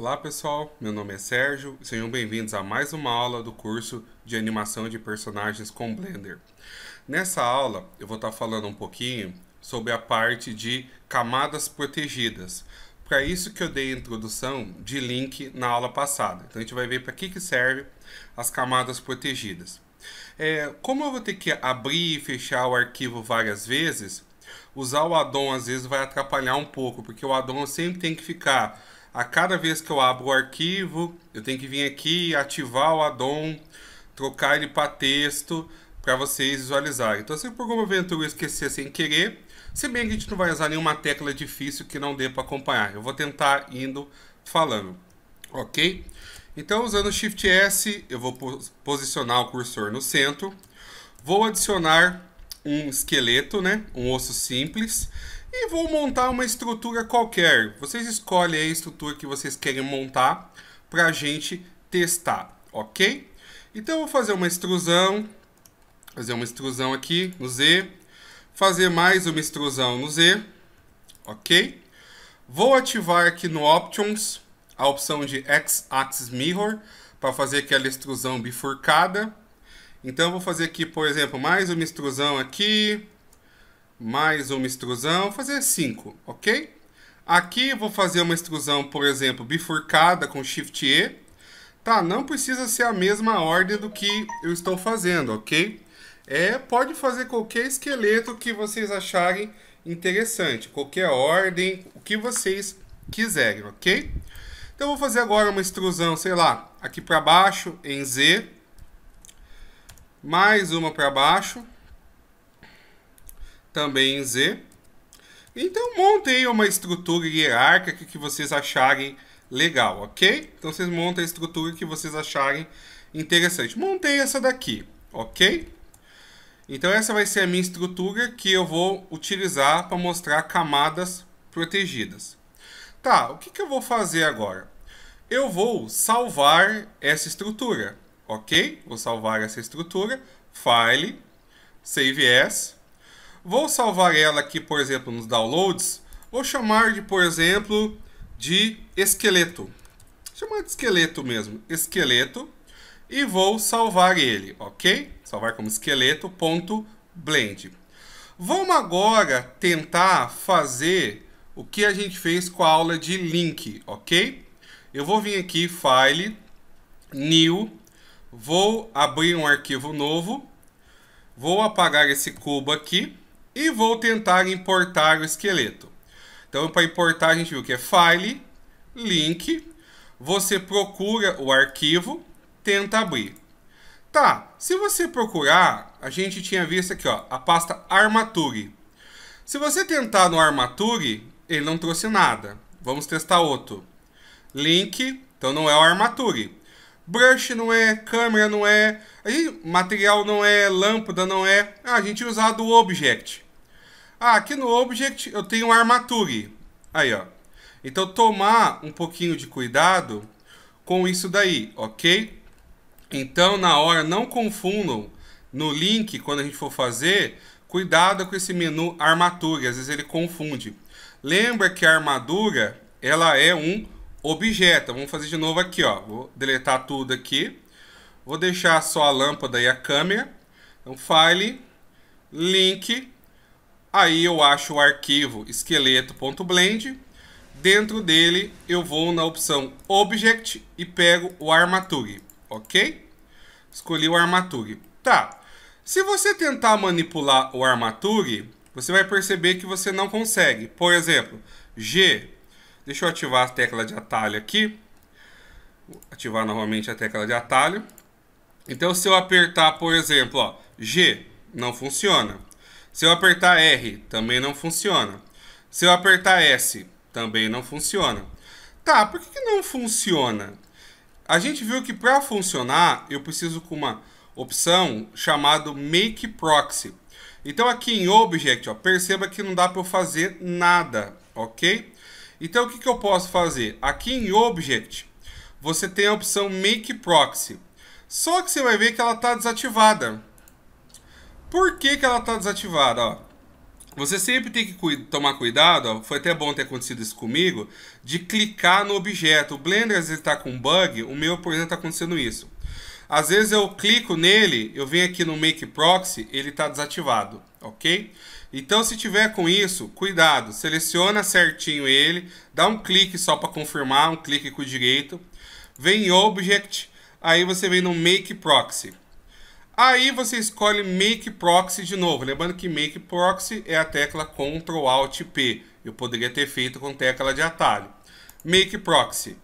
Olá pessoal, meu nome é Sérgio e sejam bem-vindos a mais uma aula do curso de animação de personagens com Blender. Nessa aula eu vou estar falando um pouquinho sobre a parte de camadas protegidas. Para isso que eu dei a introdução de link na aula passada. Então a gente vai ver para que, que serve as camadas protegidas. É, como eu vou ter que abrir e fechar o arquivo várias vezes, usar o addon às vezes vai atrapalhar um pouco, porque o addon sempre tem que ficar a cada vez que eu abro o arquivo, eu tenho que vir aqui, ativar o addon, trocar ele para texto para vocês visualizarem. Então, se por alguma aventura eu esquecer sem querer, se bem que a gente não vai usar nenhuma tecla difícil que não dê para acompanhar. Eu vou tentar indo falando, ok? Então, usando o Shift S, eu vou posicionar o cursor no centro. Vou adicionar um esqueleto, né? um osso simples e vou montar uma estrutura qualquer. Vocês escolhem a estrutura que vocês querem montar para a gente testar, ok? Então eu vou fazer uma extrusão, fazer uma extrusão aqui no Z, fazer mais uma extrusão no Z, ok? Vou ativar aqui no Options a opção de X-Axis Mirror para fazer aquela extrusão bifurcada. Então eu vou fazer aqui, por exemplo, mais uma extrusão aqui, mais uma extrusão, vou fazer 5, ok? Aqui vou fazer uma extrusão, por exemplo, bifurcada com Shift E. Tá, não precisa ser a mesma ordem do que eu estou fazendo, ok? É, pode fazer qualquer esqueleto que vocês acharem interessante, qualquer ordem, o que vocês quiserem, ok? Então vou fazer agora uma extrusão, sei lá, aqui para baixo em Z, mais uma para baixo, também em Z. Então montem uma estrutura hierárquica que vocês acharem legal, ok? Então vocês montam a estrutura que vocês acharem interessante. Montei essa daqui, ok? Então essa vai ser a minha estrutura que eu vou utilizar para mostrar camadas protegidas. Tá, o que, que eu vou fazer agora? Eu vou salvar essa estrutura, ok? Vou salvar essa estrutura, File, Save As, Vou salvar ela aqui, por exemplo, nos downloads. Vou chamar de, por exemplo, de esqueleto. chamar de esqueleto mesmo, esqueleto. E vou salvar ele, ok? Salvar como esqueleto.blend. Vamos agora tentar fazer o que a gente fez com a aula de link, ok? Eu vou vir aqui, File, New, vou abrir um arquivo novo, vou apagar esse cubo aqui, e vou tentar importar o esqueleto. Então, para importar, a gente viu que é File, Link. Você procura o arquivo, tenta abrir. Tá, se você procurar, a gente tinha visto aqui, ó, a pasta Armature. Se você tentar no Armature, ele não trouxe nada. Vamos testar outro. Link, então não é o Armature. Brush não é, câmera não é, aí, material não é, lâmpada não é. Ah, a gente usar do Object. Ah, aqui no Object eu tenho Armature. Aí, ó. Então, tomar um pouquinho de cuidado com isso daí, ok? Então, na hora, não confundam no link, quando a gente for fazer, cuidado com esse menu armatura, às vezes ele confunde. Lembra que a armadura, ela é um objeto. Vamos fazer de novo aqui, ó. Vou deletar tudo aqui. Vou deixar só a lâmpada e a câmera. Então, File, Link, Aí eu acho o arquivo esqueleto.blend. Dentro dele eu vou na opção Object e pego o Armatug, ok? Escolhi o Armatug. Tá. Se você tentar manipular o Armatug, você vai perceber que você não consegue. Por exemplo, G. Deixa eu ativar a tecla de atalho aqui. Vou ativar novamente a tecla de atalho. Então, se eu apertar, por exemplo, ó, G, não funciona. Se eu apertar R, também não funciona. Se eu apertar S, também não funciona. Tá, por que, que não funciona? A gente viu que para funcionar, eu preciso com uma opção chamada Make Proxy. Então aqui em Object, ó, perceba que não dá para eu fazer nada, ok? Então o que, que eu posso fazer? Aqui em Object, você tem a opção Make Proxy. Só que você vai ver que ela está desativada. Por que, que ela está desativada? Ó? Você sempre tem que cu tomar cuidado, ó, foi até bom ter acontecido isso comigo, de clicar no objeto. O Blender às vezes está com bug, o meu, por exemplo, está acontecendo isso. Às vezes eu clico nele, eu venho aqui no Make Proxy, ele está desativado, ok? Então, se tiver com isso, cuidado, seleciona certinho ele, dá um clique só para confirmar, um clique com o direito, vem em Object, aí você vem no Make Proxy. Aí você escolhe Make Proxy de novo. Lembrando que Make Proxy é a tecla Ctrl Alt P. Eu poderia ter feito com tecla de atalho. Make Proxy.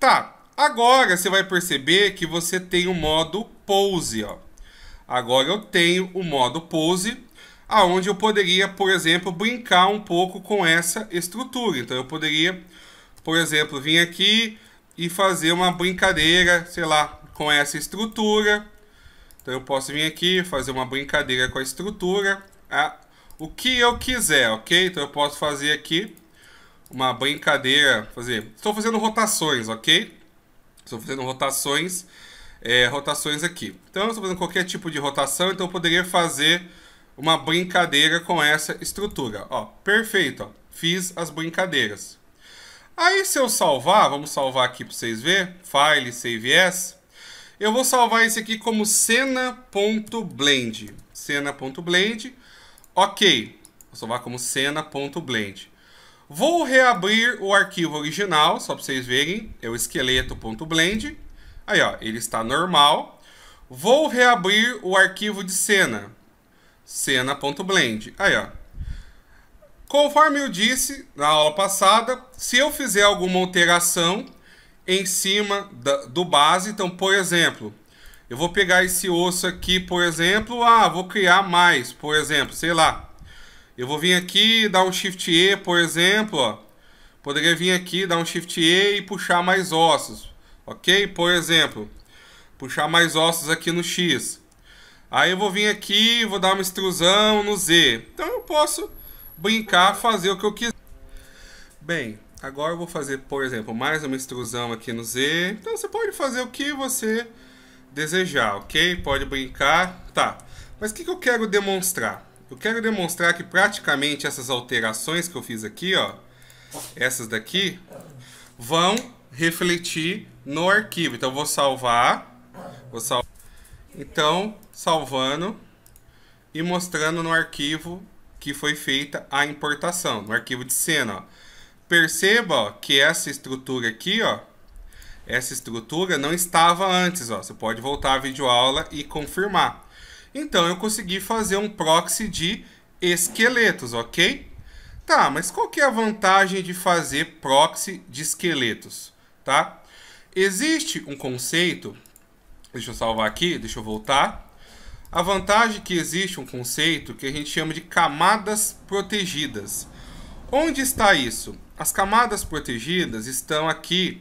Tá, agora você vai perceber que você tem o modo Pose. Ó. Agora eu tenho o modo Pose, aonde eu poderia, por exemplo, brincar um pouco com essa estrutura. Então eu poderia, por exemplo, vir aqui e fazer uma brincadeira, sei lá, com essa estrutura então eu posso vir aqui, fazer uma brincadeira com a estrutura, a, o que eu quiser, ok? Então eu posso fazer aqui uma brincadeira, fazer... Estou fazendo rotações, ok? Estou fazendo rotações, é, rotações aqui. Então eu estou fazendo qualquer tipo de rotação, então eu poderia fazer uma brincadeira com essa estrutura. Ó, perfeito, ó. fiz as brincadeiras. Aí se eu salvar, vamos salvar aqui para vocês verem, File, Save As. Eu vou salvar esse aqui como cena.blend. Cena.blend. Ok. Vou salvar como cena.blend. Vou reabrir o arquivo original, só para vocês verem. É o esqueleto.blend. Aí, ó, ele está normal. Vou reabrir o arquivo de cena. Cena.blend. Aí, ó. Conforme eu disse na aula passada, se eu fizer alguma alteração, em cima da, do base. Então, por exemplo, eu vou pegar esse osso aqui, por exemplo. Ah, vou criar mais, por exemplo, sei lá. Eu vou vir aqui, dar um Shift E, por exemplo, ó. Poderia vir aqui, dar um Shift E e puxar mais ossos, ok? Por exemplo, puxar mais ossos aqui no X. Aí eu vou vir aqui, vou dar uma extrusão no Z. Então eu posso brincar, fazer o que eu quiser. Bem, Agora eu vou fazer, por exemplo, mais uma extrusão aqui no Z. Então você pode fazer o que você desejar, ok? Pode brincar, tá. Mas o que, que eu quero demonstrar? Eu quero demonstrar que praticamente essas alterações que eu fiz aqui, ó, essas daqui, vão refletir no arquivo. Então eu vou salvar, vou sal... então salvando e mostrando no arquivo que foi feita a importação, no arquivo de cena, ó. Perceba ó, que essa estrutura aqui, ó, essa estrutura não estava antes. Ó. Você pode voltar à videoaula e confirmar. Então, eu consegui fazer um proxy de esqueletos, ok? Tá, mas qual que é a vantagem de fazer proxy de esqueletos, tá? Existe um conceito, deixa eu salvar aqui, deixa eu voltar. A vantagem é que existe um conceito que a gente chama de camadas protegidas. Onde está isso? As camadas protegidas estão aqui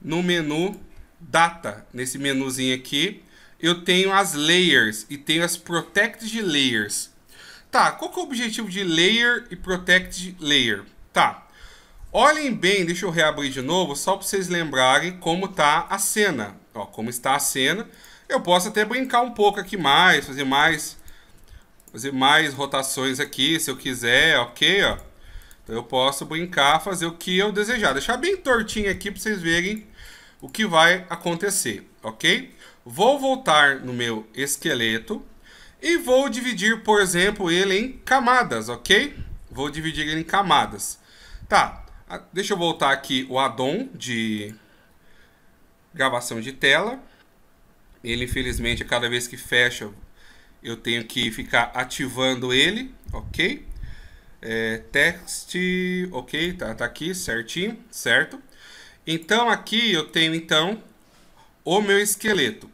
no menu Data. Nesse menuzinho aqui, eu tenho as Layers e tenho as Protect de Layers. Tá, qual que é o objetivo de Layer e Protect Layer? Tá, olhem bem, deixa eu reabrir de novo, só para vocês lembrarem como está a cena. Ó, como está a cena. Eu posso até brincar um pouco aqui mais, fazer mais, fazer mais rotações aqui, se eu quiser, ok, ó eu posso brincar, fazer o que eu desejar. Deixar bem tortinho aqui para vocês verem o que vai acontecer, ok? Vou voltar no meu esqueleto e vou dividir, por exemplo, ele em camadas, ok? Vou dividir ele em camadas. Tá, deixa eu voltar aqui o addon de gravação de tela. Ele, infelizmente, cada vez que fecha, eu tenho que ficar ativando ele, ok? É, teste, ok, tá, tá aqui certinho, certo? Então aqui eu tenho então o meu esqueleto.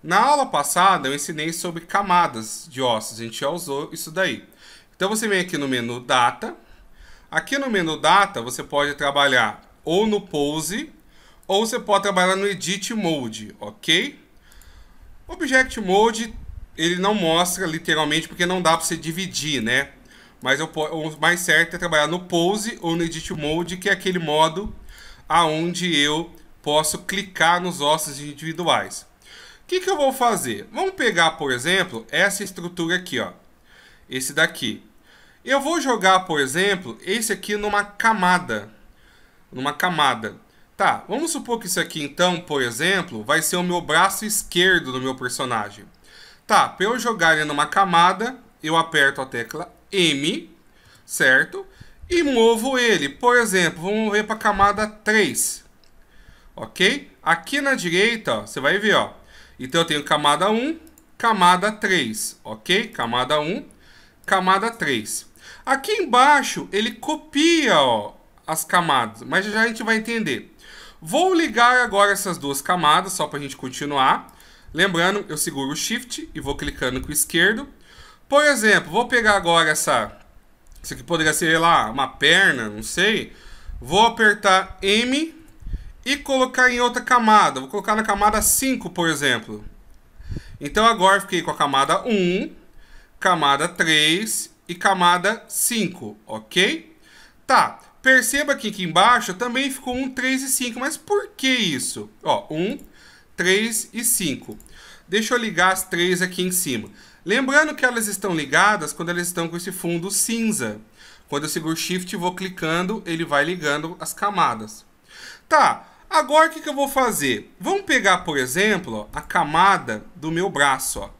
Na aula passada eu ensinei sobre camadas de ossos, a gente já usou isso daí. Então você vem aqui no menu Data. Aqui no menu Data você pode trabalhar ou no Pose ou você pode trabalhar no Edit Mode, ok? Object Mode ele não mostra literalmente porque não dá para você dividir, né? Mas o mais certo é trabalhar no Pose ou no Edit Mode, que é aquele modo aonde eu posso clicar nos ossos individuais. O que, que eu vou fazer? Vamos pegar, por exemplo, essa estrutura aqui, ó. Esse daqui. Eu vou jogar, por exemplo, esse aqui numa camada. Numa camada. Tá, vamos supor que isso aqui, então, por exemplo, vai ser o meu braço esquerdo do meu personagem. Tá, para eu jogar ele numa camada, eu aperto a tecla M, certo? E movo ele, por exemplo, vamos ver para a camada 3, ok? Aqui na direita, ó, você vai ver, ó. Então eu tenho camada 1, camada 3, ok? Camada 1, camada 3. Aqui embaixo ele copia ó, as camadas, mas já a gente vai entender. Vou ligar agora essas duas camadas, só para a gente continuar. Lembrando, eu seguro o Shift e vou clicando com o esquerdo por exemplo, vou pegar agora essa... Isso aqui poderia ser, sei lá, uma perna, não sei. Vou apertar M e colocar em outra camada. Vou colocar na camada 5, por exemplo. Então agora fiquei com a camada 1, camada 3 e camada 5, ok? Tá, perceba que aqui embaixo também ficou 1, 3 e 5, mas por que isso? Ó, 1, 3 e 5. Deixa eu ligar as 3 aqui em cima. Lembrando que elas estão ligadas quando elas estão com esse fundo cinza. Quando eu seguro Shift e vou clicando, ele vai ligando as camadas. Tá, agora o que, que eu vou fazer? Vamos pegar, por exemplo, a camada do meu braço. Ó.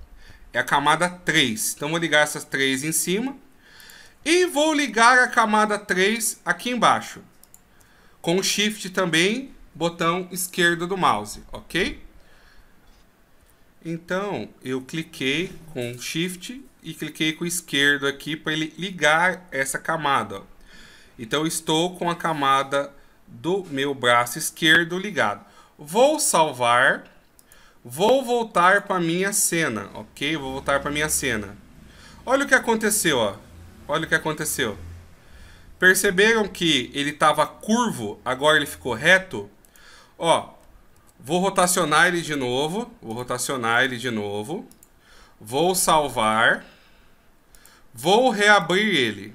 É a camada 3. Então, vou ligar essas três em cima. E vou ligar a camada 3 aqui embaixo. Com Shift também, botão esquerdo do mouse, ok? Então, eu cliquei com Shift e cliquei com o esquerdo aqui para ele ligar essa camada. Então, estou com a camada do meu braço esquerdo ligado. Vou salvar. Vou voltar para minha cena, ok? Vou voltar para minha cena. Olha o que aconteceu, ó. Olha o que aconteceu. Perceberam que ele estava curvo, agora ele ficou reto? Ó, Vou rotacionar ele de novo. Vou rotacionar ele de novo. Vou salvar. Vou reabrir ele.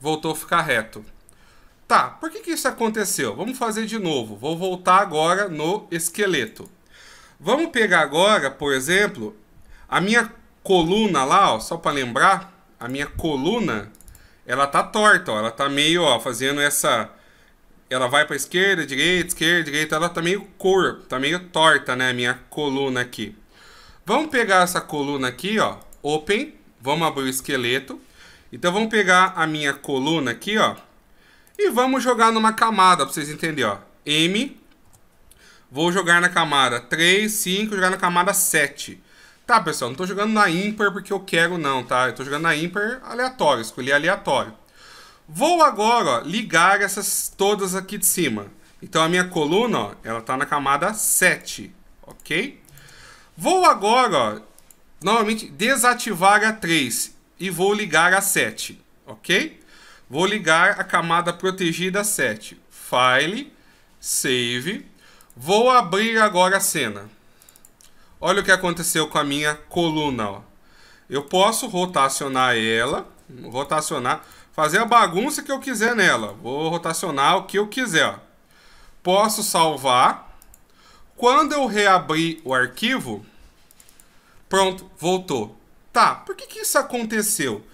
Voltou a ficar reto. Tá, por que, que isso aconteceu? Vamos fazer de novo. Vou voltar agora no esqueleto. Vamos pegar agora, por exemplo, a minha coluna lá, ó, só para lembrar, a minha coluna, ela tá torta, ó, ela tá meio, ó, fazendo essa ela vai para esquerda, direita, esquerda, direita, ela tá meio cor, tá meio torta, né, minha coluna aqui. Vamos pegar essa coluna aqui, ó, open, vamos abrir o esqueleto. Então vamos pegar a minha coluna aqui, ó, e vamos jogar numa camada para vocês entenderem, ó. M, vou jogar na camada 3, 5, jogar na camada 7. Tá, pessoal, não tô jogando na ímpar porque eu quero não, tá? Eu tô jogando na ímpar aleatório, escolhi aleatório. Vou agora ó, ligar essas todas aqui de cima. Então a minha coluna, ó, ela está na camada 7, ok? Vou agora, ó, novamente, desativar a 3 e vou ligar a 7, ok? Vou ligar a camada protegida 7. File, Save. Vou abrir agora a cena. Olha o que aconteceu com a minha coluna, ó. Eu posso rotacionar ela, rotacionar fazer a bagunça que eu quiser nela. Vou rotacionar o que eu quiser. Posso salvar. Quando eu reabrir o arquivo, pronto, voltou. Tá, por que, que isso aconteceu?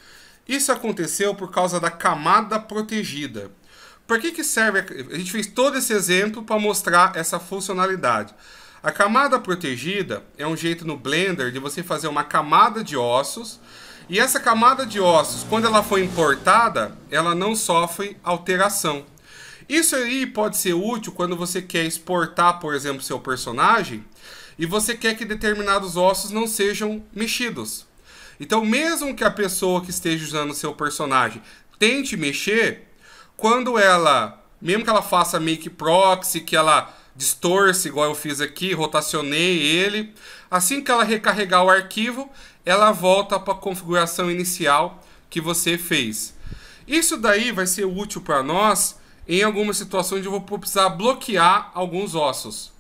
Isso aconteceu por causa da camada protegida. Por que, que serve? A gente fez todo esse exemplo para mostrar essa funcionalidade. A camada protegida é um jeito no Blender de você fazer uma camada de ossos e essa camada de ossos, quando ela foi importada, ela não sofre alteração. Isso aí pode ser útil quando você quer exportar, por exemplo, seu personagem e você quer que determinados ossos não sejam mexidos. Então, mesmo que a pessoa que esteja usando seu personagem tente mexer, quando ela, mesmo que ela faça make proxy, que ela distorce, igual eu fiz aqui, rotacionei ele. Assim que ela recarregar o arquivo, ela volta para a configuração inicial que você fez. Isso daí vai ser útil para nós em algumas situações eu vou precisar bloquear alguns ossos.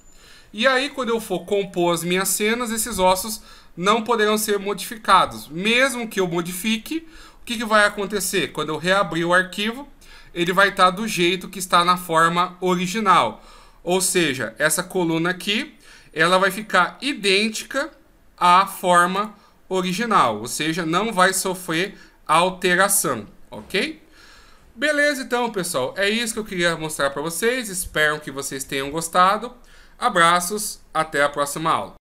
E aí, quando eu for compor as minhas cenas, esses ossos não poderão ser modificados. Mesmo que eu modifique, o que, que vai acontecer? Quando eu reabrir o arquivo, ele vai estar tá do jeito que está na forma original. Ou seja, essa coluna aqui, ela vai ficar idêntica à forma original, ou seja, não vai sofrer alteração, ok? Beleza, então, pessoal, é isso que eu queria mostrar para vocês. Espero que vocês tenham gostado. Abraços, até a próxima aula.